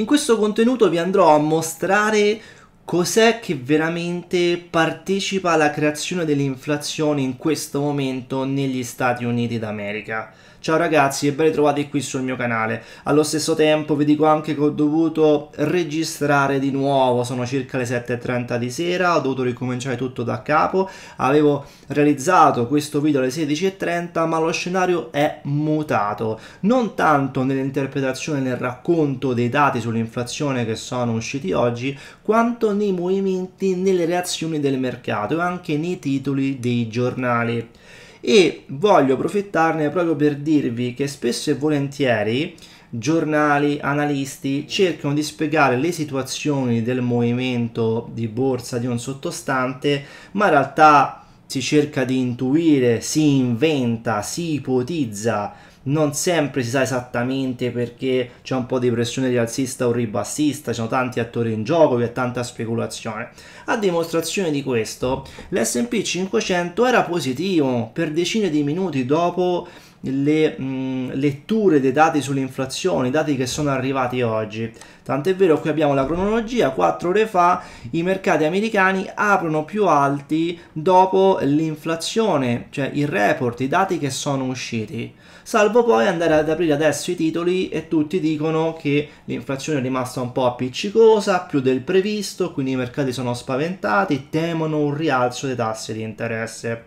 In questo contenuto vi andrò a mostrare cos'è che veramente partecipa alla creazione dell'inflazione in questo momento negli Stati Uniti d'America. Ciao ragazzi e ben ritrovati qui sul mio canale. Allo stesso tempo vi dico anche che ho dovuto registrare di nuovo, sono circa le 7.30 di sera, ho dovuto ricominciare tutto da capo, avevo realizzato questo video alle 16.30 ma lo scenario è mutato, non tanto nell'interpretazione, nel racconto dei dati sull'inflazione che sono usciti oggi, quanto nei movimenti, nelle reazioni del mercato e anche nei titoli dei giornali e voglio approfittarne proprio per dirvi che spesso e volentieri giornali, analisti cercano di spiegare le situazioni del movimento di borsa di un sottostante, ma in realtà si cerca di intuire, si inventa, si ipotizza non sempre si sa esattamente perché c'è un po' di pressione rialzista o ribassista, ci sono tanti attori in gioco, c'è tanta speculazione. A dimostrazione di questo, l'SP 500 era positivo per decine di minuti dopo le mh, mm, letture dei dati sull'inflazione, i dati che sono arrivati oggi. Tant'è vero, qui abbiamo la cronologia, quattro ore fa i mercati americani aprono più alti dopo l'inflazione, cioè il report, i dati che sono usciti. Salvo poi andare ad aprire adesso i titoli e tutti dicono che l'inflazione è rimasta un po' appiccicosa, più del previsto, quindi i mercati sono spaventati, temono un rialzo dei tassi di interesse.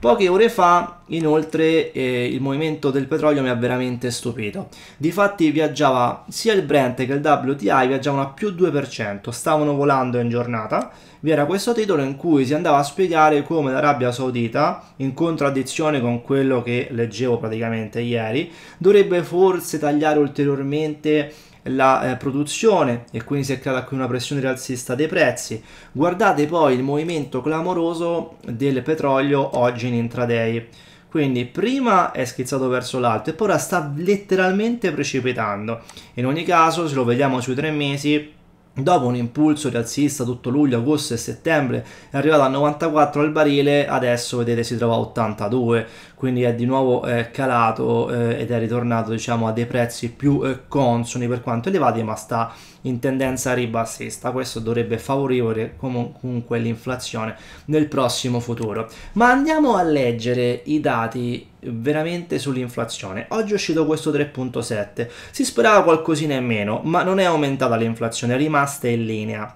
Poche ore fa, inoltre, eh, il movimento del petrolio mi ha veramente stupito. Difatti viaggiava sia il Brent che il WTI viaggiavano a più 2%, stavano volando in giornata. Vi era questo titolo in cui si andava a spiegare come l'Arabia Saudita, in contraddizione con quello che leggevo praticamente ieri, dovrebbe forse tagliare ulteriormente la eh, produzione e quindi si è creata qui una pressione rialzista dei prezzi. Guardate poi il movimento clamoroso del petrolio oggi in intraday. Quindi prima è schizzato verso l'alto e poi ora sta letteralmente precipitando. In ogni caso, se lo vediamo sui tre mesi, Dopo un impulso rialzista tutto luglio, agosto e settembre è arrivato a 94 al barile, adesso vedete si trova a 82, quindi è di nuovo eh, calato eh, ed è ritornato diciamo a dei prezzi più eh, consoni per quanto elevati ma sta in tendenza ribassista questo dovrebbe favorire comunque l'inflazione nel prossimo futuro ma andiamo a leggere i dati veramente sull'inflazione oggi è uscito questo 3.7 si sperava qualcosina in meno ma non è aumentata l'inflazione è rimasta in linea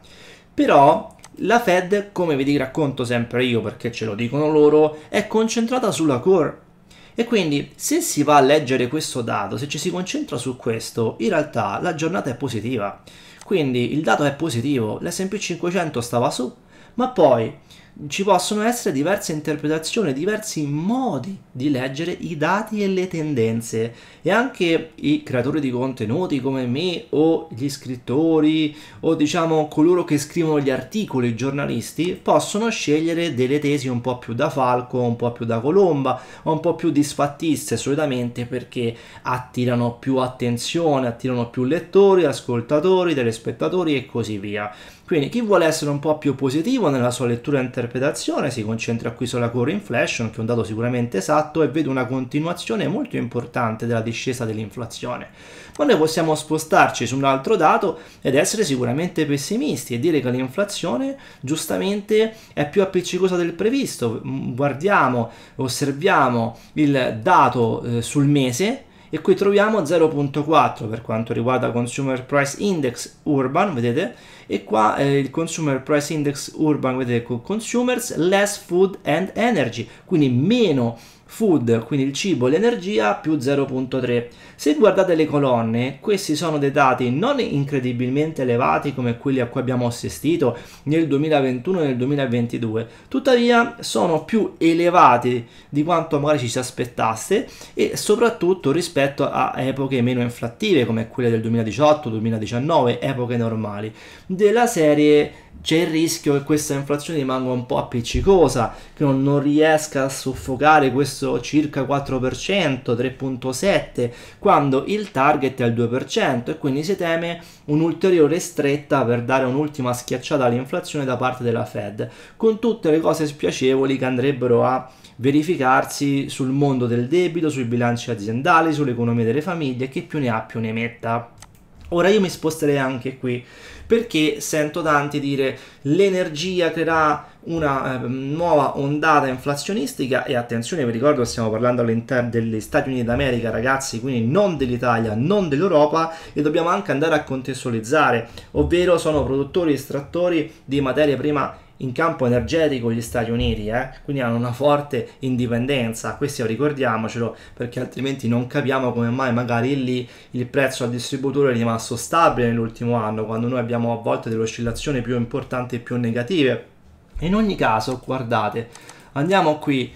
però la Fed, come vi racconto sempre io perché ce lo dicono loro, è concentrata sulla core. E quindi se si va a leggere questo dato, se ci si concentra su questo, in realtà la giornata è positiva. Quindi il dato è positivo, l'SP 500 stava su, ma poi ci possono essere diverse interpretazioni, diversi modi di leggere i dati e le tendenze e anche i creatori di contenuti come me o gli scrittori o diciamo coloro che scrivono gli articoli, i giornalisti, possono scegliere delle tesi un po' più da falco, un po' più da colomba un po' più disfattiste solitamente perché attirano più attenzione, attirano più lettori, ascoltatori, telespettatori e così via. Quindi chi vuole essere un po' più positivo nella sua lettura e interpretazione si concentra qui sulla core inflation, che è un dato sicuramente esatto, e vede una continuazione molto importante della discesa dell'inflazione. Ma noi possiamo spostarci su un altro dato ed essere sicuramente pessimisti e dire che l'inflazione giustamente è più appiccicosa del previsto. Guardiamo, osserviamo il dato eh, sul mese e qui troviamo 0.4 per quanto riguarda Consumer Price Index Urban, vedete? E qua eh, il Consumer Price Index Urban, vedete, con Consumers, Less Food and Energy, quindi meno food, quindi il cibo l'energia, più 0.3. Se guardate le colonne, questi sono dei dati non incredibilmente elevati come quelli a cui abbiamo assistito nel 2021 e nel 2022, tuttavia sono più elevati di quanto magari ci si aspettasse e soprattutto rispetto a epoche meno inflattive come quelle del 2018-2019, epoche normali, della serie c'è il rischio che questa inflazione rimanga un po' appiccicosa, che non, non riesca a soffocare questo circa 4%, 3.7%, quando il target è al 2% e quindi si teme un'ulteriore stretta per dare un'ultima schiacciata all'inflazione da parte della Fed, con tutte le cose spiacevoli che andrebbero a verificarsi sul mondo del debito, sui bilanci aziendali, sull'economia delle famiglie, che più ne ha più ne metta. Ora io mi sposterei anche qui perché sento tanti dire l'energia creerà una eh, nuova ondata inflazionistica e attenzione, vi ricordo che stiamo parlando all'interno degli Stati Uniti d'America ragazzi, quindi non dell'Italia, non dell'Europa e dobbiamo anche andare a contestualizzare, ovvero sono produttori e estrattori di materia prima in campo energetico gli Stati Uniti, eh? quindi hanno una forte indipendenza, questo ricordiamocelo perché altrimenti non capiamo come mai magari lì il prezzo al distributore è rimasto stabile nell'ultimo anno, quando noi abbiamo a volte delle oscillazioni più importanti e più negative. In ogni caso, guardate, andiamo qui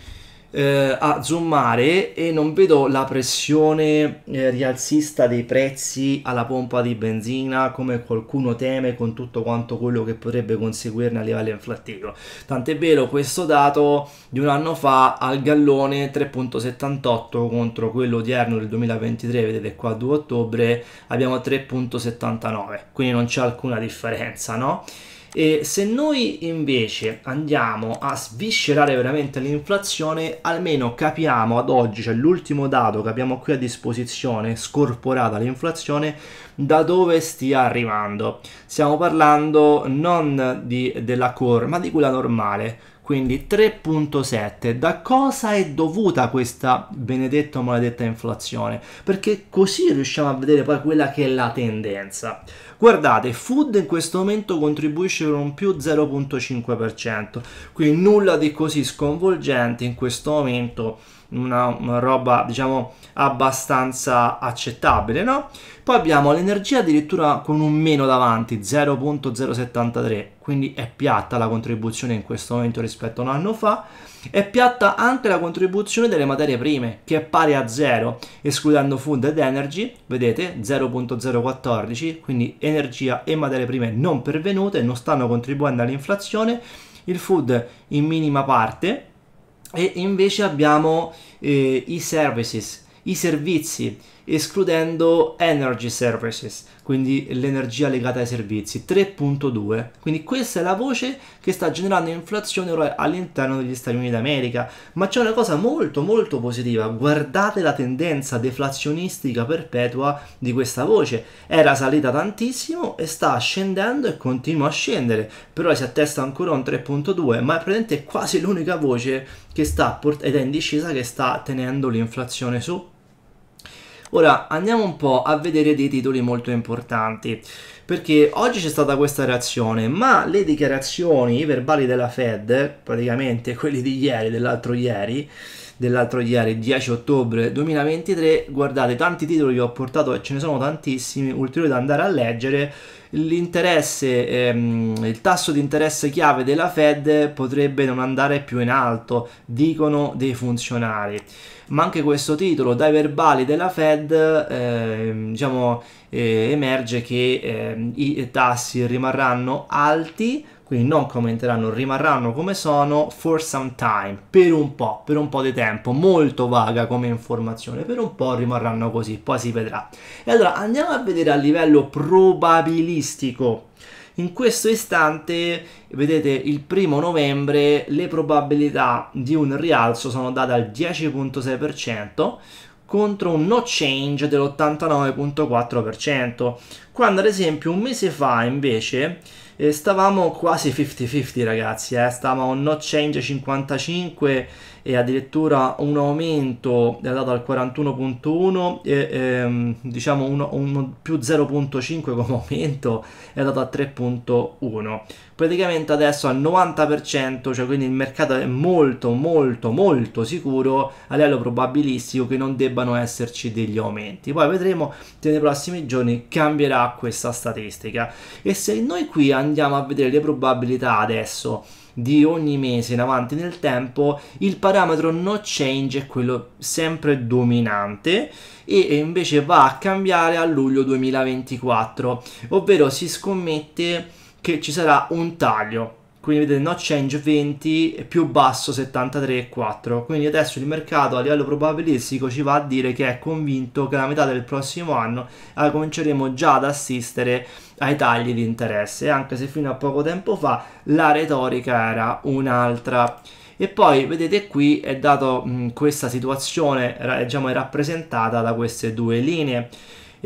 eh, a zoomare e non vedo la pressione eh, rialzista dei prezzi alla pompa di benzina come qualcuno teme con tutto quanto quello che potrebbe conseguirne a livello inflattivo. Tant'è vero questo dato di un anno fa al gallone 3.78 contro quello odierno del 2023, vedete qua 2 ottobre abbiamo 3.79, quindi non c'è alcuna differenza, no? E se noi invece andiamo a sviscerare veramente l'inflazione, almeno capiamo ad oggi, cioè l'ultimo dato che abbiamo qui a disposizione, scorporata l'inflazione, da dove stia arrivando. Stiamo parlando non di, della core, ma di quella normale quindi 3.7. Da cosa è dovuta questa benedetta o maledetta inflazione? Perché così riusciamo a vedere poi quella che è la tendenza. Guardate, food in questo momento contribuisce per un più 0.5%, quindi nulla di così sconvolgente in questo momento una, una roba diciamo abbastanza accettabile, no? Poi abbiamo l'energia addirittura con un meno davanti, 0.073, quindi è piatta la contribuzione in questo momento rispetto a un anno fa. È piatta anche la contribuzione delle materie prime, che è pari a 0, escludendo food ed energy, vedete 0.014, quindi energia e materie prime non pervenute non stanno contribuendo all'inflazione. Il food in minima parte, e invece abbiamo eh, i services, i servizi escludendo energy services, quindi l'energia legata ai servizi, 3.2. Quindi questa è la voce che sta generando inflazione all'interno degli Stati Uniti d'America, ma c'è una cosa molto molto positiva, guardate la tendenza deflazionistica perpetua di questa voce, era salita tantissimo e sta scendendo e continua a scendere, però si attesta ancora un 3.2, ma è praticamente quasi l'unica voce che sta port- ed è in discesa che sta tenendo l'inflazione su Ora andiamo un po' a vedere dei titoli molto importanti perché oggi c'è stata questa reazione, ma le dichiarazioni, i verbali della Fed, praticamente quelli di ieri, dell'altro ieri, dell'altro ieri 10 ottobre 2023, guardate tanti titoli che ho portato e ce ne sono tantissimi, ulteriori da andare a leggere, l'interesse, ehm, il tasso di interesse chiave della Fed potrebbe non andare più in alto, dicono dei funzionari ma anche questo titolo dai verbali della Fed eh, diciamo, eh, emerge che ehm, i tassi rimarranno alti quindi non commenteranno, rimarranno come sono for some time, per un po', per un po' di tempo, molto vaga come informazione, per un po' rimarranno così, poi si vedrà. E allora andiamo a vedere a livello probabilistico. In questo istante, vedete, il primo novembre le probabilità di un rialzo sono date al 10.6% contro un no change dell'89.4%, quando ad esempio un mese fa invece eh, stavamo quasi 50-50 ragazzi, eh, stavamo a un no change 55 e addirittura un aumento è dato al 41.1 e ehm, diciamo un, un più 0.5 come aumento è dato a 3.1 praticamente adesso al 90% cioè quindi il mercato è molto molto molto sicuro a livello probabilistico che non debbano esserci degli aumenti poi vedremo se nei prossimi giorni cambierà questa statistica e se noi qui andiamo a vedere le probabilità adesso di ogni mese in avanti nel tempo, il parametro no change è quello sempre dominante e invece va a cambiare a luglio 2024, ovvero si scommette che ci sarà un taglio quindi vedete no change 20 più basso 73,4 quindi adesso il mercato a livello probabilistico ci va a dire che è convinto che la metà del prossimo anno eh, cominceremo già ad assistere ai tagli di interesse anche se fino a poco tempo fa la retorica era un'altra e poi vedete qui è dato mh, questa situazione eh, diciamo, è rappresentata da queste due linee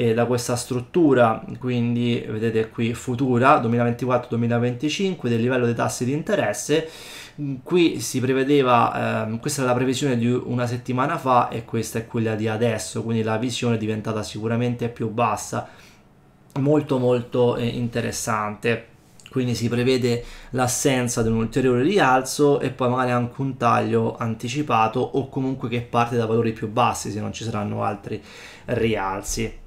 eh, da questa struttura, quindi vedete qui futura 2024-2025 del livello dei tassi di interesse. Mm, qui si prevedeva, eh, questa era la previsione di una settimana fa e questa è quella di adesso, quindi la visione è diventata sicuramente più bassa, molto molto eh, interessante quindi si prevede l'assenza di un ulteriore rialzo e poi magari anche un taglio anticipato o comunque che parte da valori più bassi se non ci saranno altri rialzi.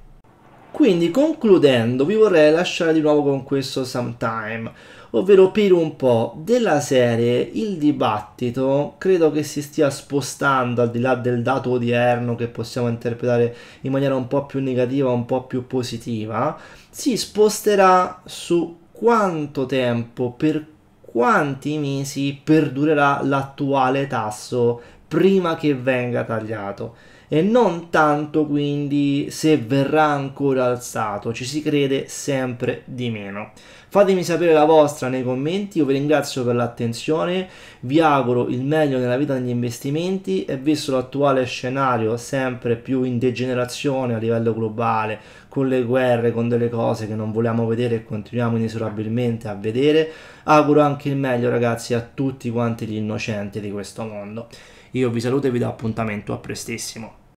Quindi concludendo vi vorrei lasciare di nuovo con questo sometime, ovvero per un po' della serie il dibattito credo che si stia spostando al di là del dato odierno che possiamo interpretare in maniera un po' più negativa, un po' più positiva, si sposterà su quanto tempo, per quanti mesi perdurerà l'attuale tasso prima che venga tagliato e non tanto quindi se verrà ancora alzato, ci si crede sempre di meno. Fatemi sapere la vostra nei commenti, io vi ringrazio per l'attenzione, vi auguro il meglio nella vita degli investimenti e visto l'attuale scenario sempre più in degenerazione a livello globale, con le guerre, con delle cose che non vogliamo vedere e continuiamo inesorabilmente a vedere, auguro anche il meglio ragazzi a tutti quanti gli innocenti di questo mondo. Io vi saluto e vi do appuntamento a prestissimo.